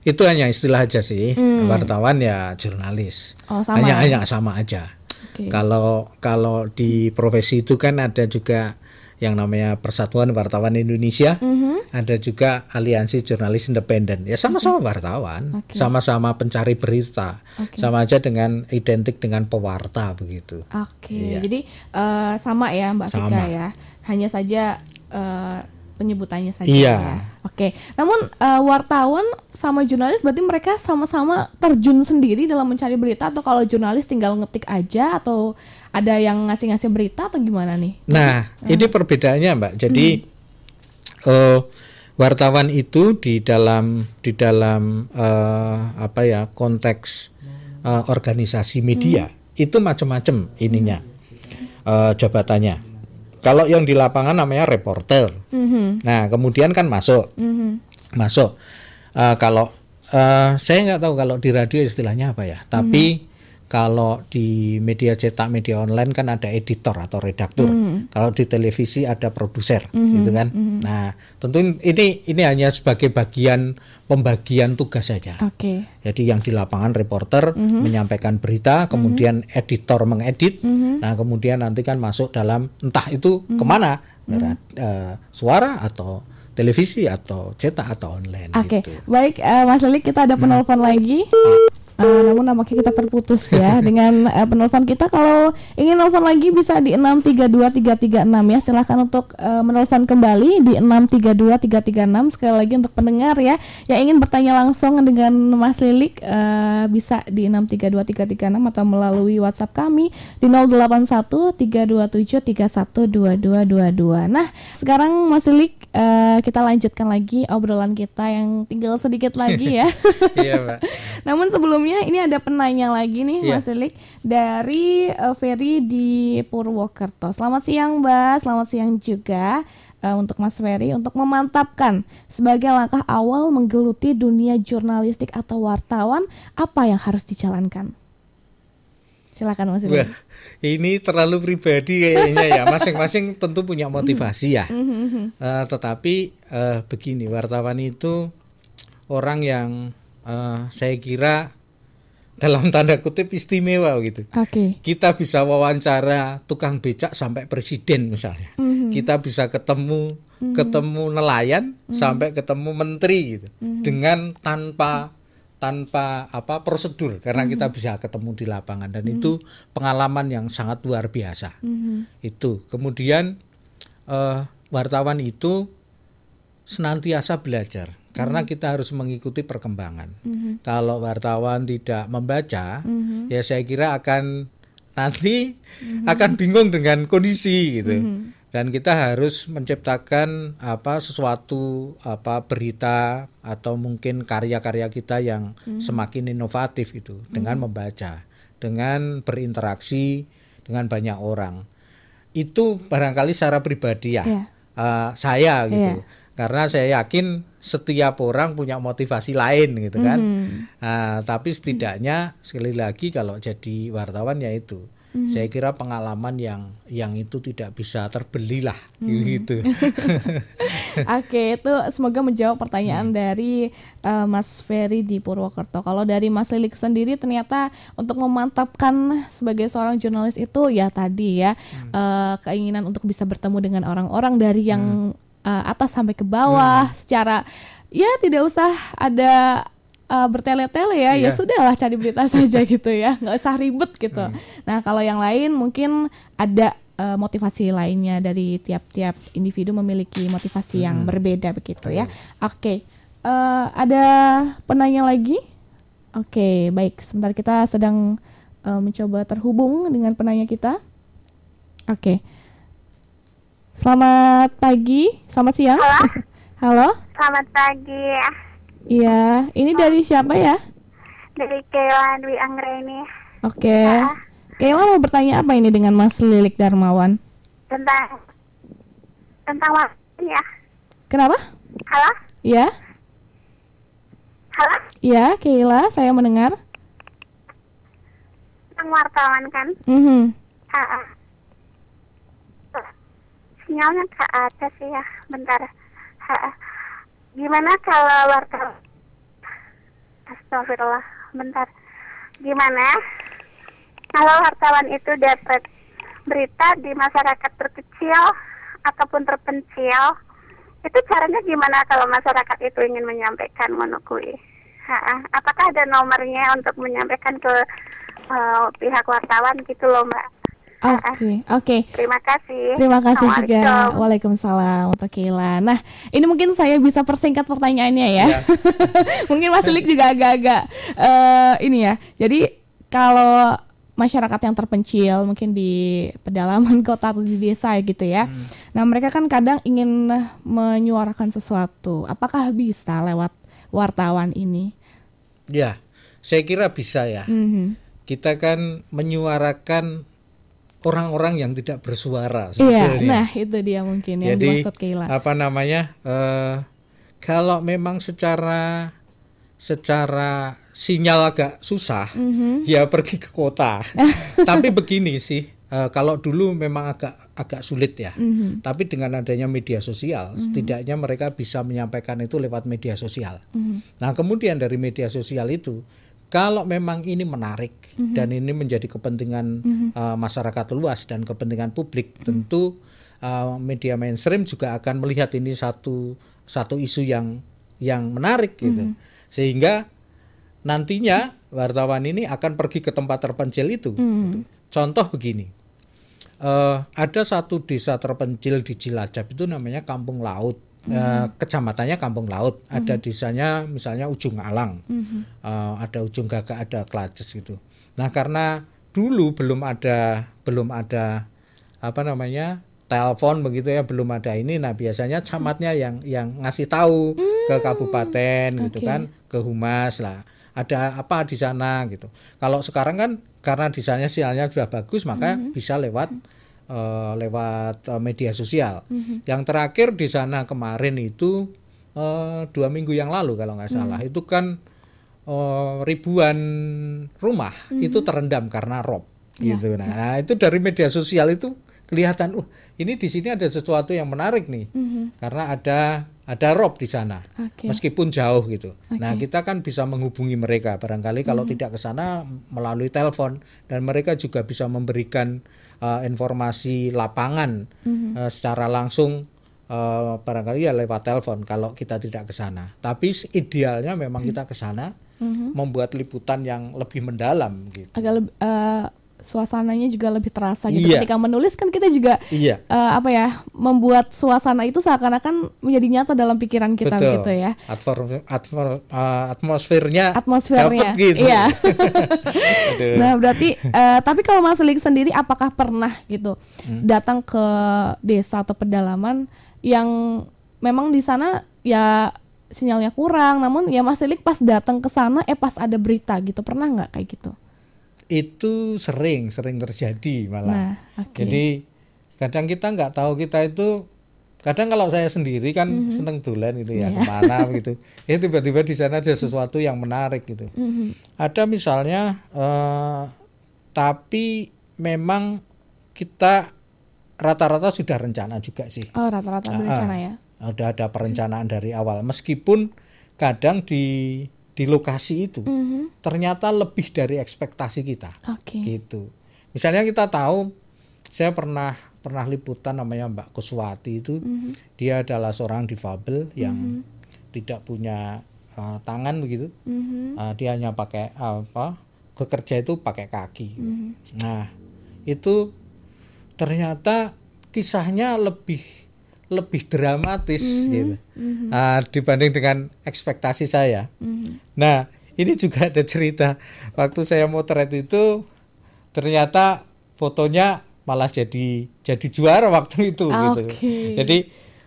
Itu hanya istilah aja sih. Hmm. Wartawan ya jurnalis. Oh, sama. Hanya ya? hanya sama aja. Okay. Kalau kalau di profesi itu kan ada juga yang namanya Persatuan Wartawan Indonesia, mm -hmm. ada juga Aliansi Jurnalis Independen. Ya sama-sama okay. Mhm. wartawan, okay. sama-sama pencari berita, okay. sama aja dengan identik dengan pewarta begitu. Oke, okay. ya. jadi uh, sama ya Mbak Fika ya. Hanya saja uh, penyebutannya saja. Iya. Ya. Oke. Namun uh, wartawan sama jurnalis berarti mereka sama-sama terjun sendiri dalam mencari berita atau kalau jurnalis tinggal ngetik aja atau ada yang ngasih-ngasih berita atau gimana nih? Nah, hmm. ini perbedaannya, Mbak. Jadi hmm. uh, wartawan itu di dalam di dalam uh, apa ya konteks uh, organisasi media hmm. itu macam-macam ininya uh, jabatannya kalau yang di lapangan namanya reporter. Mm-hmm. Nah, kemudian kan masuk, mm-hmm. masuk. Uh, kalau uh, saya nggak tahu kalau di radio istilahnya apa ya, tapi mm kalau di media cetak media online kan ada editor atau redaktur mm. kalau di televisi ada produser mm -hmm. gitu kan mm -hmm. nah tentu ini ini hanya sebagai bagian pembagian tugas saja okay. jadi yang di lapangan reporter mm -hmm. menyampaikan berita kemudian mm -hmm. editor mengedit mm -hmm. nah kemudian nanti kan masuk dalam entah itu mm -hmm. kemana mm -hmm. uh, suara atau televisi atau cetak atau online. Oke, okay. gitu. baik uh, Mas Lelik kita ada penelpon nah. lagi. Uh, namun namanya kita terputus ya dengan uh, penelpon kita. Kalau ingin nelfon lagi bisa di 632336 ya. Silahkan untuk uh, menelpon kembali di 632336 sekali lagi untuk pendengar ya yang ingin bertanya langsung dengan Mas Lilik uh, bisa di 632336 atau melalui WhatsApp kami di 081327312222. Nah, sekarang Mas Lilik uh, kita lanjutkan lagi obrolan kita yang tinggal sedikit lagi ya. Iya, Namun sebelumnya ini ada penanya lagi nih, yeah. Mas Lilik dari uh, Ferry di Purwokerto. Selamat siang, Mbak. Selamat siang juga uh, untuk Mas Ferry untuk memantapkan sebagai langkah awal menggeluti dunia jurnalistik atau wartawan apa yang harus dijalankan? Silakan Mas Wah, Ini terlalu pribadi kayaknya ya. Masing-masing tentu punya motivasi ya. uh, tetapi uh, begini, wartawan itu orang yang uh, saya kira dalam tanda kutip istimewa gitu. Okay. Kita bisa wawancara tukang becak sampai presiden misalnya. Mm -hmm. Kita bisa ketemu mm -hmm. ketemu nelayan mm -hmm. sampai ketemu menteri gitu. Mm -hmm. Dengan tanpa tanpa apa prosedur karena mm-hmm. kita bisa ketemu di lapangan dan mm-hmm. itu pengalaman yang sangat luar biasa mm-hmm. itu kemudian uh, wartawan itu senantiasa belajar mm-hmm. karena kita harus mengikuti perkembangan mm-hmm. kalau wartawan tidak membaca mm-hmm. ya saya kira akan nanti mm-hmm. akan bingung dengan kondisi gitu mm-hmm dan kita harus menciptakan apa sesuatu apa berita atau mungkin karya-karya kita yang hmm. semakin inovatif itu dengan hmm. membaca, dengan berinteraksi dengan banyak orang. Itu barangkali secara pribadi ya. Yeah. Iya. Uh, saya gitu. Yeah. Karena saya yakin setiap orang punya motivasi lain gitu kan. Mm. Uh, tapi setidaknya sekali lagi kalau jadi wartawan ya itu -hmm. Saya kira pengalaman yang yang itu tidak bisa terbelilah mm -hmm. gitu. Oke, itu semoga menjawab pertanyaan mm dari uh, Mas Ferry di Purwokerto. Kalau dari Mas Lilik sendiri ternyata untuk memantapkan sebagai seorang jurnalis itu ya tadi ya mm uh, keinginan untuk bisa bertemu dengan orang-orang dari yang mm uh, atas sampai ke bawah mm secara ya tidak usah ada uh, bertele-tele ya, yeah. ya iya. sudahlah cari berita saja gitu ya, nggak usah ribet gitu. Hmm. Nah kalau yang lain mungkin ada uh, motivasi lainnya dari tiap-tiap individu memiliki motivasi hmm. yang berbeda begitu ya. Oke, okay. uh, eh, ada penanya lagi? Oke, okay, baik. Sebentar kita sedang uh, mencoba terhubung dengan penanya kita. Oke. Okay. Selamat pagi, selamat siang. Halo. Halo. Selamat pagi. Iya, ini dari oh. siapa ya? Dari Kayla Dwi Anggreni. Oke. Okay. Iya. Kayla mau bertanya apa ini dengan Mas Lilik Darmawan? Tentang tentang waktu ya. Kenapa? Halo? Iya. Halo? Iya, Kayla, saya mendengar. Tentang wartawan kan? Mm -hmm. sinyalnya ke atas sih ya, bentar. Ha -ha gimana kalau wartawan Astagfirullah, bentar. Gimana kalau wartawan itu dapat berita di masyarakat terkecil ataupun terpencil, itu caranya gimana kalau masyarakat itu ingin menyampaikan menukui? Apakah ada nomornya untuk menyampaikan ke uh, pihak wartawan gitu loh, Mbak? Oke, okay, oke. Okay. Terima kasih. Terima kasih juga. Waalaikumsalam untuk Kila. Nah, ini mungkin saya bisa persingkat pertanyaannya ya. ya. mungkin Mas Lilik juga agak-agak uh, ini ya. Jadi kalau masyarakat yang terpencil mungkin di pedalaman kota atau di desa gitu ya. Hmm. Nah, mereka kan kadang ingin menyuarakan sesuatu. Apakah bisa lewat wartawan ini? Ya, saya kira bisa ya. Mm -hmm. Kita kan menyuarakan orang-orang yang tidak bersuara Iya, nah itu dia mungkin yang Jadi, dimaksud Keila. Apa namanya? Uh, kalau memang secara secara sinyal agak susah, mm -hmm. ya pergi ke kota. Tapi begini sih, uh, kalau dulu memang agak agak sulit ya. Mm -hmm. Tapi dengan adanya media sosial, mm -hmm. setidaknya mereka bisa menyampaikan itu lewat media sosial. Mm -hmm. Nah, kemudian dari media sosial itu kalau memang ini menarik mm -hmm. dan ini menjadi kepentingan mm -hmm. uh, masyarakat luas dan kepentingan publik, mm -hmm. tentu uh, media mainstream juga akan melihat ini satu satu isu yang yang menarik gitu, mm -hmm. sehingga nantinya wartawan ini akan pergi ke tempat terpencil itu. Mm -hmm. Gitu. Contoh begini, uh, ada satu desa terpencil di Cilacap itu namanya Kampung Laut. Mm-hmm. kecamatannya Kampung Laut, mm-hmm. ada mhm. desanya misalnya Ujung Alang, mm-hmm. uh, ada Ujung Gagak, ada Klaces gitu. Nah karena dulu belum ada belum ada apa namanya telepon begitu ya belum ada ini. Nah biasanya mhm. camatnya yang yang ngasih tahu mm-hmm. ke hmm. kabupaten okay. gitu kan, ke humas lah. Ada apa di sana gitu. Kalau sekarang kan karena desanya sinyalnya sudah bagus maka mm-hmm. bisa lewat mm-hmm uh, lewat uh, media sosial. Mm-hmm. Yang terakhir di sana kemarin itu uh, dua minggu yang lalu kalau nggak mhm. salah mm-hmm. itu kan uh, ribuan rumah mm-hmm. itu terendam karena rob yeah. gitu. Nah, yeah. itu dari media sosial itu kelihatan, uh ini di sini ada sesuatu yang menarik nih mm-hmm. karena ada ada rob di sana, okay. meskipun jauh gitu. Okay. Nah kita kan bisa menghubungi mereka barangkali kalau mm-hmm. tidak ke sana melalui telepon dan mereka juga bisa memberikan uh, informasi lapangan mm-hmm. uh, secara langsung uh, barangkali ya lewat telepon kalau kita tidak ke sana. Tapi idealnya memang mm-hmm. kita ke sana mm-hmm. membuat liputan yang lebih mendalam gitu. Agak lebih, uh, suasananya juga lebih terasa gitu. Yeah. Ketika menulis kan kita juga yeah. Iya. uh, apa ya membuat suasana itu seakan-akan menjadi nyata dalam pikiran kita Betul. gitu ya. Atmosfer, uh, atmosfernya atmosfernya gitu. Iya. nah berarti uh, tapi kalau Mas Lik sendiri apakah pernah gitu hmm. datang ke desa atau pedalaman yang memang di sana ya sinyalnya kurang namun ya Mas Lik pas datang ke sana eh pas ada berita gitu pernah nggak kayak gitu itu sering sering terjadi malah. Nah, okay. Jadi kadang kita nggak tahu kita itu kadang kalau saya sendiri kan mm -hmm. seneng tulen gitu ya yeah. kemana gitu ya tiba-tiba di sana ada sesuatu yang menarik gitu mm -hmm. ada misalnya uh, tapi memang kita rata-rata sudah rencana juga sih oh rata-rata uh, -rata ya ada ada mhm. perencanaan dari awal meskipun kadang di di lokasi itu mm -hmm. ternyata lebih dari ekspektasi kita. Okay. Gitu. Misalnya kita tahu saya pernah pernah liputan namanya Mbak Kuswati itu mm -hmm. dia adalah seorang difabel yang mm -hmm. tidak punya uh, tangan begitu. Mm -hmm. uh, dia hanya pakai apa? bekerja itu pakai kaki. Mm -hmm. Nah, itu ternyata kisahnya lebih lebih dramatis mm -hmm. gitu mm -hmm. uh, dibanding dengan ekspektasi saya. Mm -hmm. Nah ini juga ada cerita waktu saya motret itu ternyata fotonya malah jadi jadi juara waktu itu okay. gitu. Jadi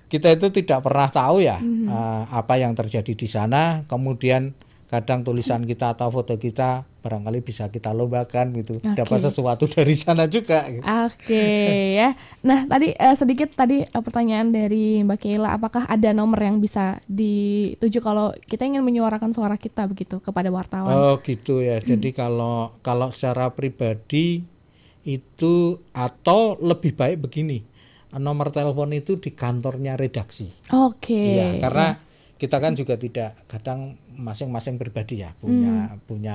kita itu tidak pernah tahu ya mm -hmm. uh, apa yang terjadi di sana. Kemudian kadang tulisan hmm. kita atau foto kita barangkali bisa kita lombakan gitu okay. dapat sesuatu dari sana juga gitu. oke okay, ya nah tadi uh, sedikit tadi uh, pertanyaan dari mbak Keila apakah ada nomor yang bisa dituju kalau kita ingin menyuarakan suara kita begitu kepada wartawan oh gitu ya hmm. jadi kalau kalau secara pribadi itu atau lebih baik begini nomor telepon itu di kantornya redaksi oke okay. ya karena hmm. kita kan juga tidak kadang masing-masing pribadi ya punya hmm. punya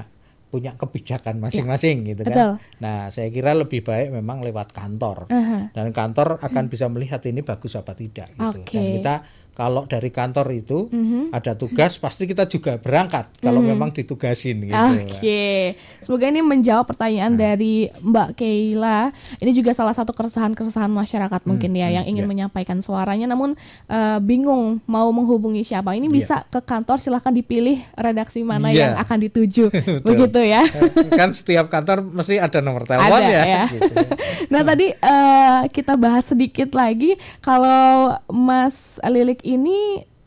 punya kebijakan ya, masing-masing ya. gitu kan. Betul. Nah, saya kira lebih baik memang lewat kantor. Uh -huh. Dan kantor akan hmm. bisa melihat ini bagus apa tidak gitu. Okay. Dan kita kalau dari kantor itu mm-hmm. ada tugas pasti kita juga berangkat kalau mm-hmm. memang ditugasin gitu. Oke. Okay. Semoga ini menjawab pertanyaan nah. dari Mbak Keila. Ini juga salah satu keresahan-keresahan masyarakat hmm, mungkin ya hmm, yang ingin yeah. menyampaikan suaranya namun uh, bingung mau menghubungi siapa. Ini yeah. bisa ke kantor silahkan dipilih redaksi mana yeah. yang akan dituju. Begitu ya. Eh, kan setiap kantor mesti ada nomor telepon ada, ya. ya. Gitu. nah, tadi uh, kita bahas sedikit lagi kalau Mas Lilik ini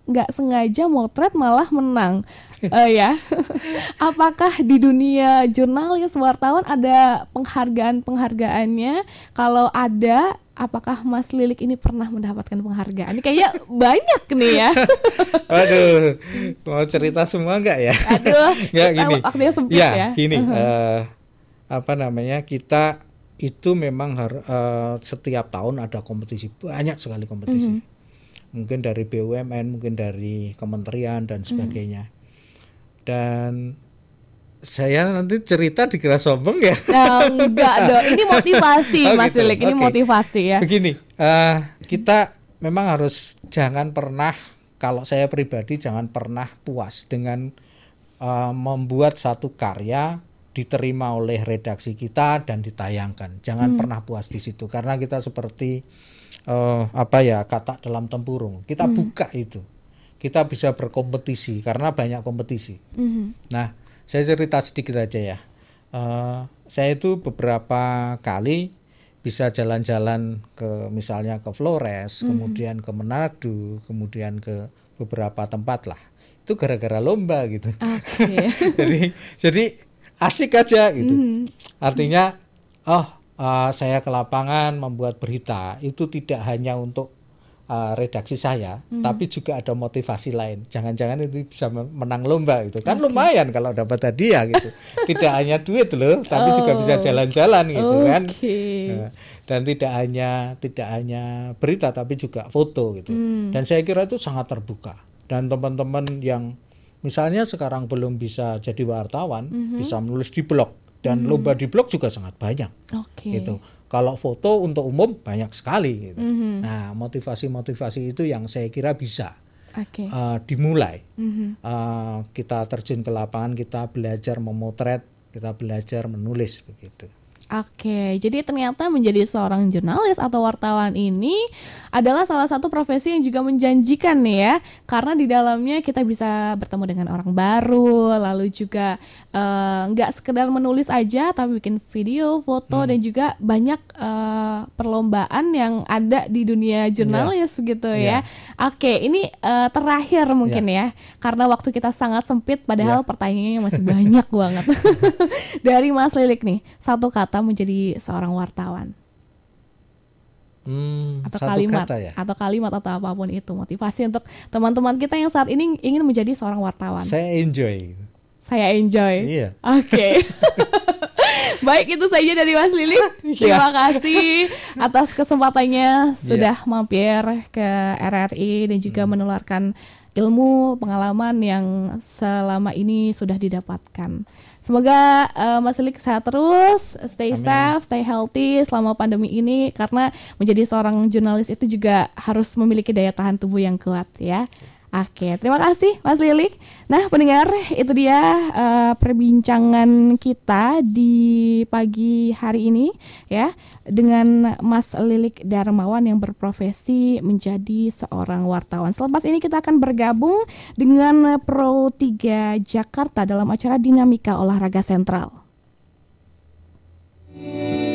nggak sengaja motret malah menang uh, ya apakah di dunia jurnalis wartawan ada penghargaan penghargaannya kalau ada apakah Mas Lilik ini pernah mendapatkan penghargaan ini kayaknya banyak nih ya waduh mau cerita semua nggak ya aduh nggak gini waktunya sempit ya, ya. gini uh -huh. uh, eh, apa namanya kita itu memang har, uh, setiap tahun ada kompetisi banyak sekali kompetisi mm -hmm mungkin dari BUMN, mungkin dari kementerian dan hmm. sebagainya. Hmm. Dan saya nanti cerita dikira sombong ya? Nah, enggak dong. Ini oh, motivasi, oh, Mas gitu. Ini okay. motivasi ya. Begini, uh, kita memang harus jangan pernah kalau saya pribadi jangan pernah puas dengan uh, membuat satu karya diterima oleh redaksi kita dan ditayangkan. Jangan hmm. pernah puas di situ karena kita seperti uh, apa ya kata dalam tempurung kita hmm. buka itu kita bisa berkompetisi karena banyak kompetisi hmm. nah saya cerita sedikit aja ya uh, saya itu beberapa kali bisa jalan-jalan ke misalnya ke Flores hmm. kemudian ke Manado kemudian ke beberapa tempat lah itu gara-gara lomba gitu okay. jadi jadi asik aja gitu mm. artinya oh uh, saya ke lapangan membuat berita itu tidak hanya untuk uh, redaksi saya, hmm. tapi juga ada motivasi lain. Jangan-jangan itu bisa menang lomba itu Kan okay. lumayan kalau dapat hadiah gitu. tidak hanya duit loh, tapi oh. juga bisa oh. jalan-jalan gitu okay. kan. Nah, dan tidak hanya tidak hanya berita tapi juga foto gitu. mm. Dan saya kira itu sangat terbuka. Dan teman-teman yang misalnya sekarang belum bisa jadi wartawan, mm -hmm. bisa menulis di blog dan hmm. lomba di blog juga sangat banyak. Okay. Gitu. Kalau foto untuk umum banyak sekali. Gitu. Mm -hmm. Nah, motivasi-motivasi itu yang saya kira bisa okay. uh, eh, dimulai. Mm -hmm. uh, kita terjun ke lapangan, kita belajar memotret, kita belajar menulis begitu. Oke, jadi ternyata menjadi seorang jurnalis atau wartawan ini adalah salah satu profesi yang juga menjanjikan nih ya, karena di dalamnya kita bisa bertemu dengan orang baru, lalu juga eh, nggak uh, sekedar menulis aja, tapi bikin video, foto, hmm. dan juga banyak uh, perlombaan yang ada di dunia jurnalis yeah. begitu yeah. ya. Oke, ini uh, terakhir mungkin yeah. ya, karena waktu kita sangat sempit, padahal yeah. pertanyaannya masih banyak banget. Dari Mas Lilik nih, satu kata dalam menjadi seorang wartawan. Hmm, atau kalimat ya? atau kalimat atau apapun itu motivasi untuk teman-teman kita yang saat ini ingin menjadi seorang wartawan. Saya enjoy. Saya enjoy. Iya. Oke. Okay. Baik itu saja dari Mas Lili. Iya. Terima kasih atas kesempatannya sudah yeah. mampir ke RRI dan juga hmm. menularkan ilmu pengalaman yang selama ini sudah didapatkan. Semoga uh, Mas Lik sehat terus, stay Amin. safe, stay healthy selama pandemi ini karena menjadi seorang jurnalis itu juga harus memiliki daya tahan tubuh yang kuat ya. Oke, terima kasih Mas Lilik. Nah, pendengar, itu dia uh, perbincangan kita di pagi hari ini ya dengan Mas Lilik Darmawan yang berprofesi menjadi seorang wartawan. Selepas ini kita akan bergabung dengan Pro 3 Jakarta dalam acara Dinamika Olahraga Sentral. Yeah.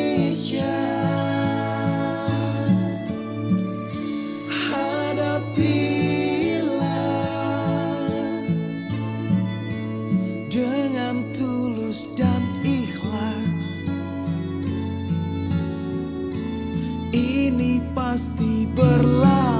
pasti berlalu